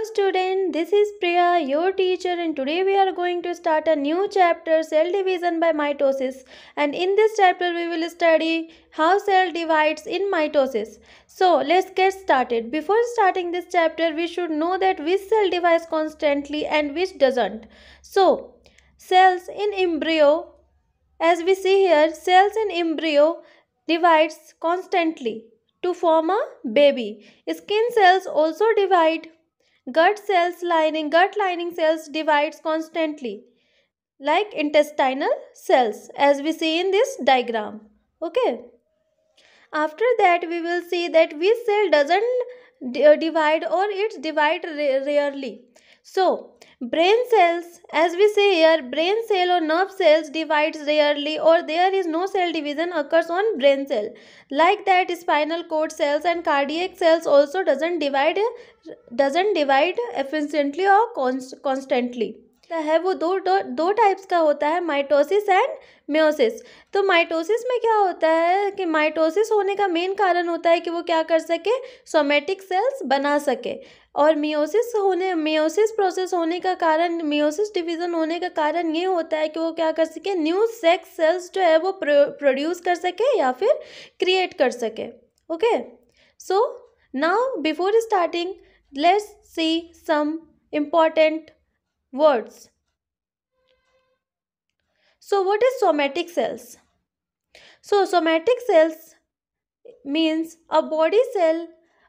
Hello student, this is Priya, your teacher and today we are going to start a new chapter Cell Division by Mitosis and in this chapter we will study how cell divides in mitosis. So let's get started. Before starting this chapter we should know that which cell divides constantly and which doesn't. So cells in embryo as we see here cells in embryo divides constantly to form a baby. Skin cells also divide Gut cells lining, gut lining cells divides constantly like intestinal cells as we see in this diagram. Okay. After that we will see that which cell doesn't divide or it's divide rarely So, brain cells, as we say here, brain cell or nerve cells divides rarely or there is no cell division occurs on brain cell. Like that, spinal cord cells and cardiac cells also doesn't divide, doesn't divide efficiently or const constantly. है वो दो दो, दो types का होता है mitosis and meiosis तो mitosis में क्या होता है कि माइटोसिस होने का मेन कारण होता है कि वो क्या कर सके सोमेटिक सेल्स बना सके और मियोसिस होने मियोसिस प्रोसेस होने का कारण मियोसिस डिवीज़न होने का कारण ये होता है कि वो क्या कर सके न्यू सेक्स सेल्स जो है वो प्रोड्यूस कर सके या फिर क्रिएट कर सके okay so now before starting let's see some important words so what is somatic cells so somatic cells means a body cell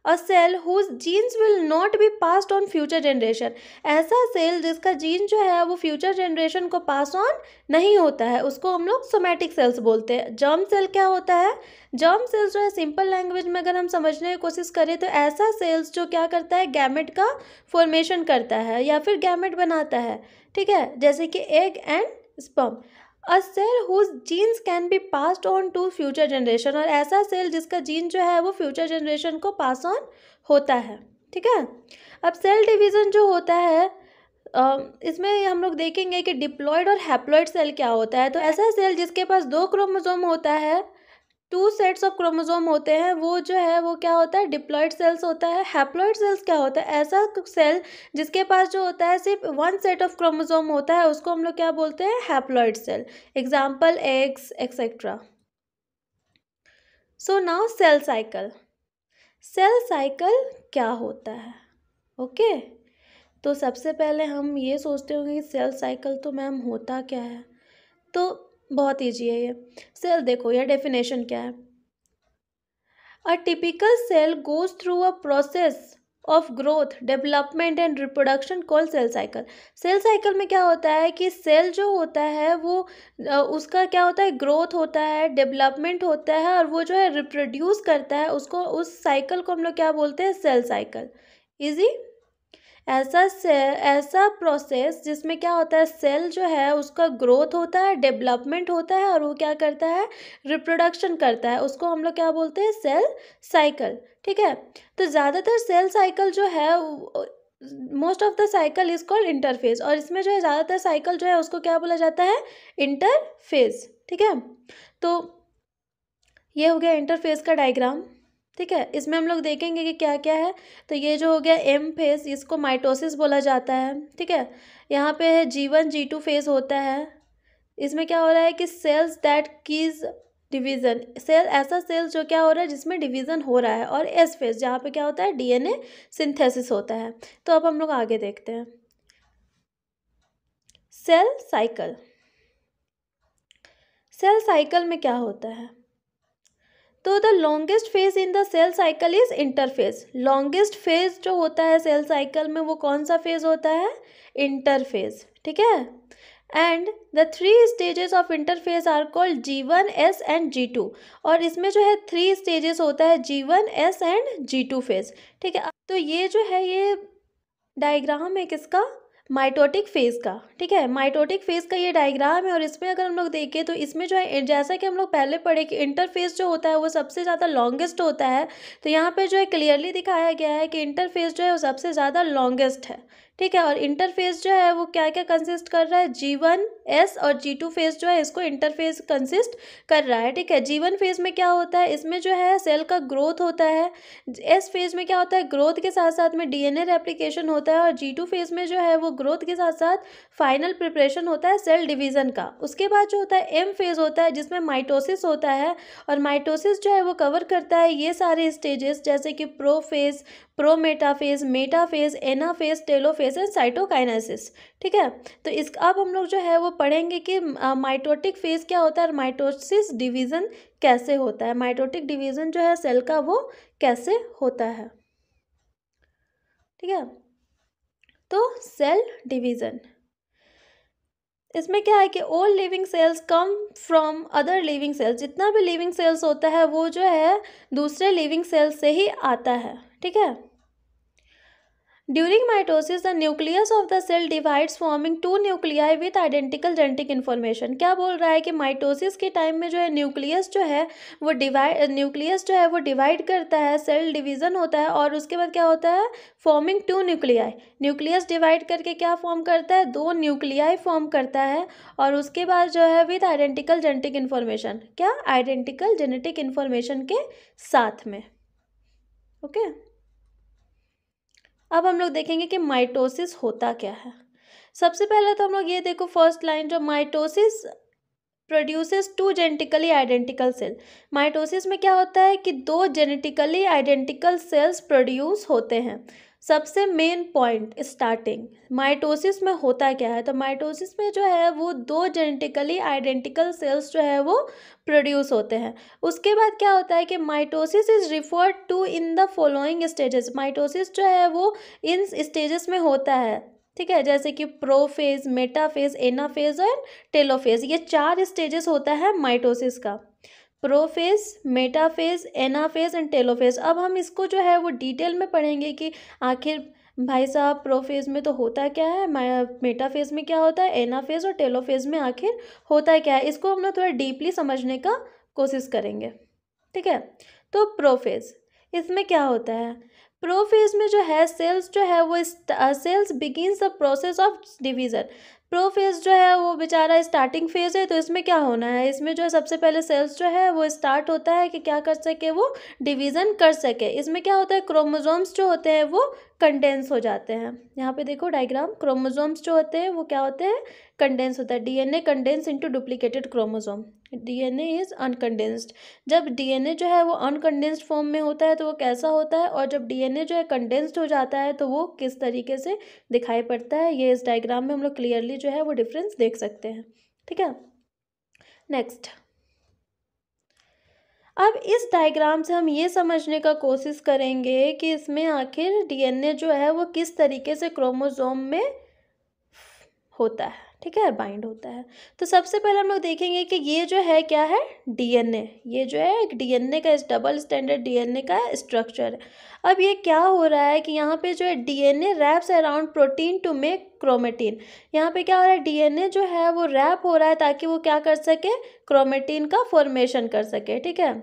a cell whose genes will not be passed on future generation ऐसा cell जिसका gene जो है वो future generation को pass on नहीं होता है उसको हम लोग सोमैटिक सेल्स बोलते हैं जर्म सेल क्या होता है जर्म सेल्स जो है सिंपल लैंग्वेज में अगर हम समझने की कोशिश करें तो ऐसा सेल्स जो क्या करता है गैमेट का फॉर्मेशन करता है या फिर गैमेट बनाता है ठीक है जैसे कि egg and sperm a cell whose genes can be passed on to future generation और ऐसा सेल जिसका जीन जो है वो फ्यूचर जनरेशन को पास ऑन होता है ठीक है अब सेल डिवीज़न जो होता है इसमें हम लोग देखेंगे कि डिप्लॉयड और हैप्लॉयड सेल क्या होता है तो ऐसा सेल जिसके पास दो क्रोमोजोम होता है टू सेट्स ऑफ क्रोमोजोम होते हैं वो जो है वो क्या होता है डिप्लॉयड सेल्स होता है हैप्लॉयड सेल्स क्या होता है ऐसा सेल जिसके पास जो होता है सिर्फ वन सेट ऑफ क्रोमोजोम होता है उसको हम लोग क्या बोलते हैं haploid cell example eggs etcetera so now cell cycle cell cycle क्या होता है ओके okay? तो सबसे पहले हम ये सोचते होंगे कि सेल साइकिल तो मैम होता क्या है तो बहुत ईजी है ये सेल देखो यह डेफिनेशन क्या है a typical cell goes through a process of growth development and reproduction call cell cycle cell cycle में क्या होता है कि सेल जो होता है वो उसका क्या होता है ग्रोथ होता है डेवलपमेंट होता है और वो जो है रिप्रोड्यूस करता है उसको उस साइकिल को हम लोग क्या बोलते हैं सेल साइकिल इजी ऐसा से ऐसा प्रोसेस जिसमें क्या होता है सेल जो है उसका ग्रोथ होता है डेवलपमेंट होता है और वो क्या करता है रिप्रोडक्शन करता है उसको हम लोग क्या बोलते हैं सेल साइकिल ठीक है तो ज़्यादातर सेल साइकिल जो है most of the cycle is called interphase और इसमें जो है ज़्यादातर साइकिल जो है उसको क्या बोला जाता है इंटरफेज़ ठीक है तो ये हो गया इंटरफेज़ का डायग्राम ठीक है इसमें हम लोग देखेंगे कि क्या क्या है तो ये जो हो गया एम फेस इसको माइटोसिस बोला जाता है ठीक है यहाँ पे है G one G two phase होता है इसमें क्या हो रहा है कि cells that keys division cell ऐसा सेल्स जो क्या हो रहा है जिसमें डिवीज़न हो रहा है और एस फेस जहाँ पे क्या होता है डीएनए सिंथेसिस होता है तो अब हम लोग आगे देखते हैं सेल साइकिल सेल साइकिल में क्या होता है तो the longest phase in the cell cycle is interphase longest phase जो होता है सेल साइकिल में वो कौन सा फेज होता है इंटरफेज ठीक है and the three stages of interphase are called G one S and G two और इसमें जो है थ्री स्टेजेस होता है G one S and G two phase ठीक है तो ये जो है ये डायग्राम है किसका माइटोटिक फेज का ठीक है माइटोटिक फेज का ये डायग्राम है और इसमें अगर हम लोग देखें तो इसमें जो है जैसा कि हम लोग पहले पढ़े कि इंटरफेस जो होता है वो सबसे ज़्यादा लॉन्गेस्ट होता है तो यहाँ पर जो है क्लियरली दिखाया गया है कि इंटरफेस जो है वो सबसे ज़्यादा लॉन्गेस्ट है ठीक है और इंटरफेस जो है वो क्या क्या कंसिस्ट कर रहा है जी वन एस और जी टू फेज जो है इसको इंटरफेस कंसिस्ट कर रहा है ठीक है जी वन फेज में क्या होता है इसमें जो है सेल का ग्रोथ होता है एस फेज में क्या होता है ग्रोथ के साथ साथ में डीएनए रेप्लिकेशन होता है और जी टू फेज में जो है वो ग्रोथ के साथ साथ फाइनल प्रिपरेशन होता है सेल डिवीजन का उसके बाद जो होता है एम फेज होता है जिसमें माइटोसिस होता है और माइटोसिस जो है वो कवर करता है ये सारे स्टेजेस जैसे कि prophase prometaphase metaphase anaphase telophase present cytokinesis ठीक है तो इस अब हम लोग जो है वो पढ़ेंगे कि माइटोटिक फेज क्या होता है और माइटोसिस डिवीज़न कैसे होता है माइटोटिक डिवीज़न जो है सेल का वो कैसे होता है ठीक है तो सेल डिवीज़न इसमें क्या है कि old living cells come from other living cells जितना भी लिविंग सेल्स होता है वो जो है दूसरे लिविंग सेल्स से ही आता है ठीक है during mitosis the nucleus of the cell divides forming two nuclei with identical genetic information क्या बोल रहा है कि माइटोसिस के टाइम में जो है न्यूक्लियस जो है वो डिवाइड न्यूक्लियस जो है वो डिवाइड करता है सेल डिवीजन होता है और उसके बाद क्या होता है forming two nuclei nucleus divide करके क्या फॉर्म करता है दो न्यूक्लियाई फॉर्म करता है और उसके बाद जो है विथ आइडेंटिकल जेनेटिक इन्फॉर्मेशन क्या आइडेंटिकल जेनेटिक इन्फॉर्मेशन के साथ में ओके okay? अब हम लोग देखेंगे कि माइटोसिस होता क्या है सबसे पहले तो हम लोग ये देखो फर्स्ट लाइन जो mitosis produces two genetically identical cell mitosis में क्या होता है कि दो जेनेटिकली आइडेंटिकल सेल्स प्रोड्यूस होते हैं सबसे मेन पॉइंट स्टार्टिंग माइटोसिस में होता क्या है तो माइटोसिस में जो है वो दो जेनेटिकली आइडेंटिकल सेल्स जो है वो प्रोड्यूस होते हैं उसके बाद क्या होता है कि mitosis is referred to in the following stages mitosis जो है वो इन स्टेजेस में होता है ठीक है जैसे कि prophase metaphase anaphase and telophase ये चार स्टेजेस होता है माइटोसिस का prophase metaphase anaphase and telophase अब हम इसको जो है वो डिटेल में पढ़ेंगे कि आखिर भाई साहब प्रोफेज में तो होता क्या है मेटाफेज में क्या होता है एनाफेज और टेलोफेज में आखिर होता क्या है इसको हम लोग थोड़ा डीपली समझने का कोशिश करेंगे ठीक है तो प्रोफेज इसमें क्या होता है प्रोफेज में जो है सेल्स जो है वो cells begin the process of division prophase जो है वो बेचारा स्टार्टिंग फेज़ है तो इसमें क्या होना है इसमें जो है सबसे पहले सेल्स जो है वो स्टार्ट होता है कि क्या कर सके वो डिवीज़न कर सके इसमें क्या होता है क्रोमोजोम्स जो होते हैं वो कंडेंस हो जाते हैं यहाँ पे देखो डायग्राम क्रोमोजोम्स जो होते हैं वो क्या होते हैं कंडेंस होता है DNA condense into duplicated chromosome DNA is uncondensed जब डीएनए जो है वो अनकंडेंस्ड फॉर्म में होता है तो वो कैसा होता है और जब डीएनए जो है कंडेंस्ड हो जाता है तो वो किस तरीके से दिखाई पड़ता है ये इस डायग्राम में हम लोग क्लियरली जो है वो डिफरेंस देख सकते हैं ठीक है नेक्स्ट अब इस डायग्राम से हम ये समझने का कोशिश करेंगे कि इसमें आखिर डीएनए जो है वो किस तरीके से क्रोमोजोम में होता है ठीक है बाइंड होता है तो सबसे पहले हम लोग देखेंगे कि ये जो है क्या है डीएनए ये जो है एक डीएनए का इस डबल स्टैंडर्ड डीएनए का स्ट्रक्चर है अब ये क्या हो रहा है कि यहाँ पे जो है DNA wraps around protein to make chromatin यहाँ पे क्या हो रहा है डीएनए जो है वो रैप हो रहा है ताकि वो क्या कर सके क्रोमेटीन का फॉर्मेशन कर सके ठीक है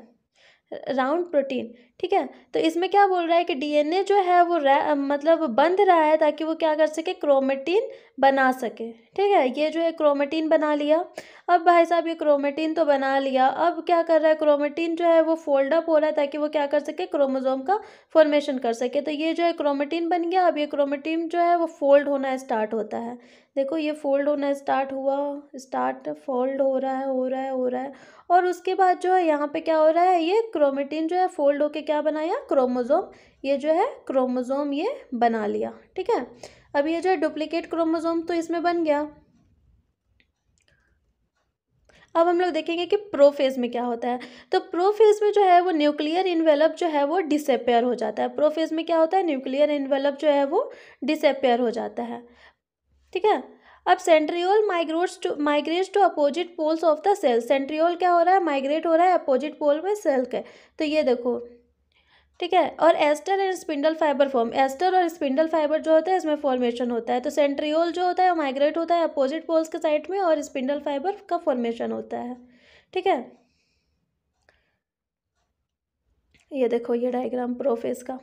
राउंड प्रोटीन ठीक है तो इसमें क्या बोल रहा है कि डीएनए जो है वो मतलब बंध रहा है ताकि वो क्या कर सके क्रोमेटीन बना सके ठीक है ये जो है क्रोमेटीन बना लिया अब भाई साहब ये क्रोमेटीन तो बना लिया अब क्या कर रहा है क्रोमेटीन जो है वो फोल्ड अप हो रहा है ताकि वो क्या कर सके क्रोमोजोम का फॉर्मेशन कर सके तो ये जो है क्रोमेटीन बन गया अब ये क्रोमेटीन जो है वो फोल्ड होना स्टार्ट होता है देखो ये फोल्ड होना स्टार्ट हुआ स्टार्ट फोल्ड हो रहा है हो रहा है हो रहा है और उसके बाद जो है यहाँ पे क्या हो रहा है ये क्रोमेटीन जो है फोल्ड होके क्या बनाया क्रोमोज़ोम ये जो है क्रोमोज़ोम ये बना लिया ठीक है अब ये जो है डुप्लीकेट क्रोमोज़ोम तो इसमें बन गया अब हम लोग देखेंगे कि प्रोफेज में क्या होता है तो प्रोफेज में जो है वो न्यूक्लियर इन्वेलप जो है वो डिसपेयर हो जाता है प्रोफेज में क्या होता है न्यूक्लियर इन्वेलप जो है वो डिसपेयर हो जाता है ठीक है अब centriole migrates to migrates to opposite poles of the cell centriole क्या हो रहा है माइग्रेट हो रहा है अपोजिट पोल में सेल के तो ये देखो ठीक है और aster and spindle fibre form aster और स्पिंडल फाइबर जो होता है इसमें फॉर्मेशन होता है तो सेंट्रियोल जो होता है वो माइग्रेट होता है अपोजिट पोल्स के साइड में और स्पिंडल फाइबर का फॉर्मेशन होता है ठीक है ये देखो ये डायग्राम प्रोफेस का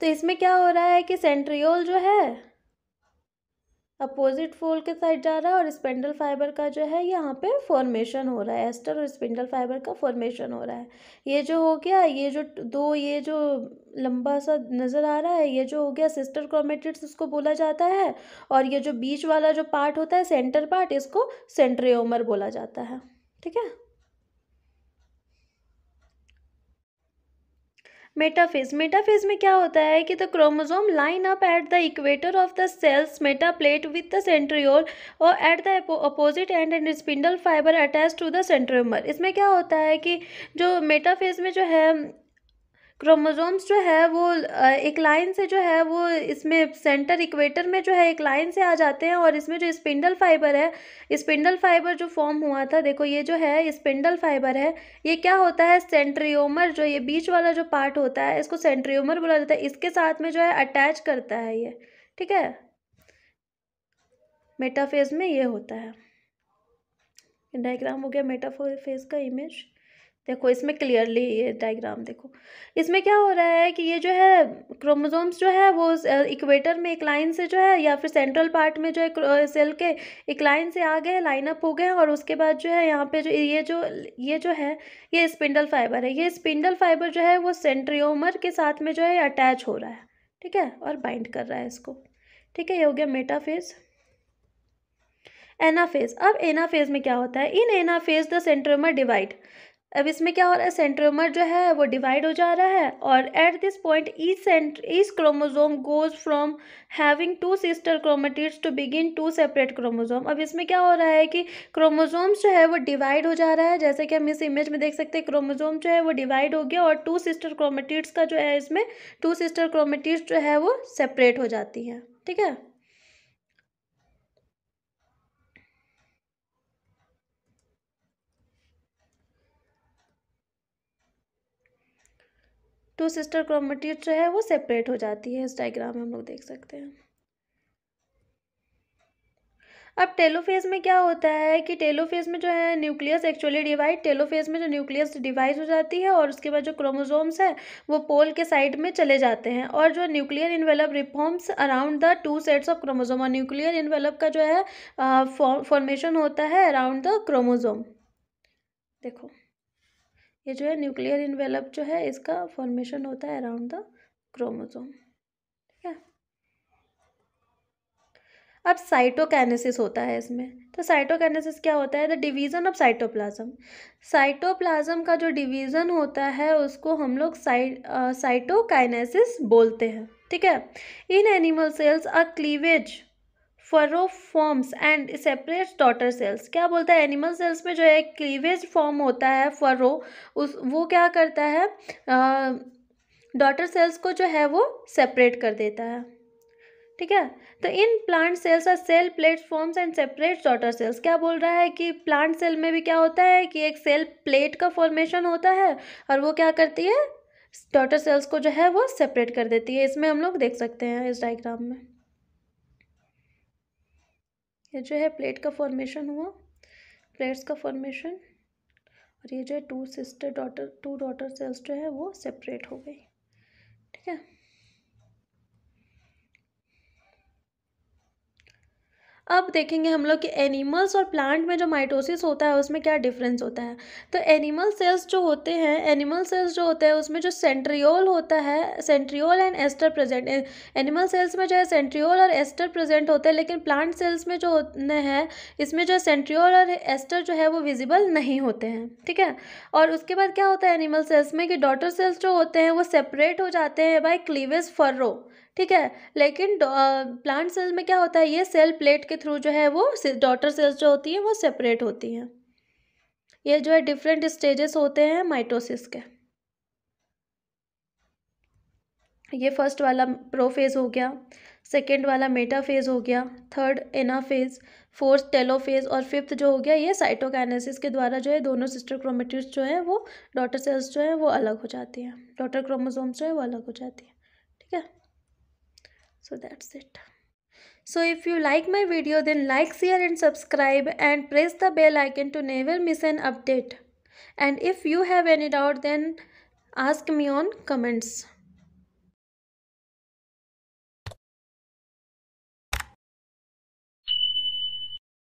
तो इसमें क्या हो रहा है कि सेंट्रियोल जो है अपोजिट फोल के साइड जा रहा है और स्पेंडल फाइबर का जो है यहाँ पे फॉर्मेशन हो रहा है एस्टर और स्पेंडल फाइबर का फॉर्मेशन हो रहा है ये जो हो गया ये जो दो ये जो लंबा सा नज़र आ रहा है ये जो हो गया सिस्टर क्रोमेटिड्स इसको बोला जाता है और ये जो बीच वाला जो पार्ट होता है सेंटर पार्ट इसको सेंट्रियोमर बोला जाता है ठीक है मेटाफेज मेटाफेज में क्या होता है कि the chromosome line up at the equator of the cells metaplate with the centriole और at the opposite end and spindle fibre attach to the centromere इसमें क्या होता है कि जो मेटाफेज में जो है क्रोमोसोम्स जो है वो एक लाइन से जो है वो इसमें सेंटर इक्वेटर में जो है एक लाइन से आ जाते हैं और इसमें जो स्पिंडल फाइबर है स्पिंडल फाइबर जो फॉर्म हुआ था देखो ये जो है स्पिंडल फाइबर है ये क्या होता है सेंट्रियोमर जो ये बीच वाला जो पार्ट होता है इसको सेंट्रियोमर बोला जाता है इसके साथ में जो है अटैच करता है ये ठीक है मेटाफेज में ये होता है डायग्राम हो गया मेटाफो का इमेज देखो इसमें क्लियरली ये डायग्राम देखो इसमें क्या हो रहा है कि ये जो है क्रोमोसोम्स जो है वो इक्वेटर में एक लाइन से जो है या फिर सेंट्रल पार्ट में जो है सेल के एक लाइन से आ गए लाइन अप हो गए और उसके बाद जो है यहाँ पे जो ये जो ये जो है ये स्पिंडल फाइबर है ये स्पिंडल फाइबर जो है वो सेंट्रियोमर के साथ में जो है अटैच हो रहा है ठीक है और बाइंड कर रहा है इसको ठीक है ये हो गया मेटाफेज एनाफेज अब एनाफेज में क्या होता है in anaphase the centromere divide अब इसमें क्या हो रहा है सेंट्रोमर जो है वो डिवाइड हो जा रहा है और at this point each cent each chromosome goes from having two sister chromatids to begin to separate chromosome अब इसमें क्या हो रहा है कि क्रोमोजोम्स जो है वो डिवाइड हो जा रहा है जैसे कि हम इस इमेज में देख सकते हैं क्रोमोजोम जो है वो डिवाइड हो गया और टू सिस्टर क्रोमेटिड्स का जो है इसमें टू सिस्टर क्रोमेटिड्स जो है वो सेपरेट हो जाती हैं ठीक है टू सिस्टर क्रोमेटिड जो है वो सेपरेट हो जाती है इस डायग्राम में हम लोग देख सकते हैं अब टेलोफेज में क्या होता है कि टेलोफेज में जो है न्यूक्लियस एक्चुअली डिवाइड टेलोफेज में जो न्यूक्लियस डिवाइड हो जाती है और उसके बाद जो क्रोमोजोम्स है वो पोल के साइड में चले जाते हैं और जो nuclear envelope reforms around the two sets of chromosome और न्यूक्लियर इन्वेलप का जो है फॉर्मेशन होता है अराउंड द क्रोमोजोम देखो ये जो है न्यूक्लियर इन्वेलप जो है इसका फॉर्मेशन होता है अराउंड द क्रोमोसोम ठीक है अब साइटोकैनेसिस होता है इसमें तो साइटोकैनेसिस क्या होता है the division of cytoplasm cytoplasm का जो डिवीज़न होता है उसको हम लोग साइटोकाइनेसिस बोलते हैं ठीक है in animal cells a cleavage furrow forms and separate daughter cells क्या बोलता है एनिमल सेल्स में जो है क्लीवेज फॉर्म होता है फरो उस वो क्या करता है डॉटर सेल्स को जो है वो सेपरेट कर देता है ठीक है तो in plant cells are cell plate forms and separate daughter cells क्या बोल रहा है कि प्लांट सेल में भी क्या होता है कि एक सेल प्लेट का फॉर्मेशन होता है और वो क्या करती है डॉटर सेल्स को जो है वो सेपरेट कर देती है इसमें हम लोग देख सकते हैं इस डाइग्राम में ये जो है प्लेट का फॉर्मेशन हुआ प्लेट्स का फॉर्मेशन और ये जो है two sister daughter two daughter cells जो है वो सेपरेट हो गई ठीक है अब देखेंगे हम लोग कि एनिमल्स और प्लांट में जो माइटोसिस होता है उसमें क्या डिफरेंस होता है तो एनिमल सेल्स जो होते हैं एनिमल सेल्स जो होते हैं उसमें जो सेंट्रियोल होता है centriole and aster present animal cells में जो है सेंट्रियोल और एस्टर प्रेजेंट होते हैं लेकिन प्लांट सेल्स में जो है इसमें जो सेंट्रियोल और एस्टर जो है वो विजिबल नहीं होते हैं ठीक है और उसके बाद क्या होता है एनिमल सेल्स में कि डॉटर सेल्स जो होते हैं वो सेपरेट हो जाते हैं बाय क्लीवेज फर्रो ठीक है लेकिन प्लांट सेल में क्या होता है ये सेल प्लेट के थ्रू जो है वो डॉटर सेल्स जो होती हैं वो सेपरेट होती हैं ये जो है डिफरेंट स्टेजेस होते हैं माइटोसिस के ये फर्स्ट वाला प्रोफेज हो गया सेकेंड वाला मेटाफेज हो गया थर्ड एनाफेज फोर्थ टेलोफेज और फिफ्थ जो हो गया ये साइटोकाइनेसिस के द्वारा जो है दोनों सिस्टर क्रोमेटिड्स जो है वो डॉटर सेल्स जो है वो अलग हो जाती हैं डॉटर क्रोमोसोम्स जो है वो अलग हो जाती हैं ठीक है so that's it so if you like my video then like share and subscribe and press the bell icon to never miss an update and if you have any doubt then ask me on comments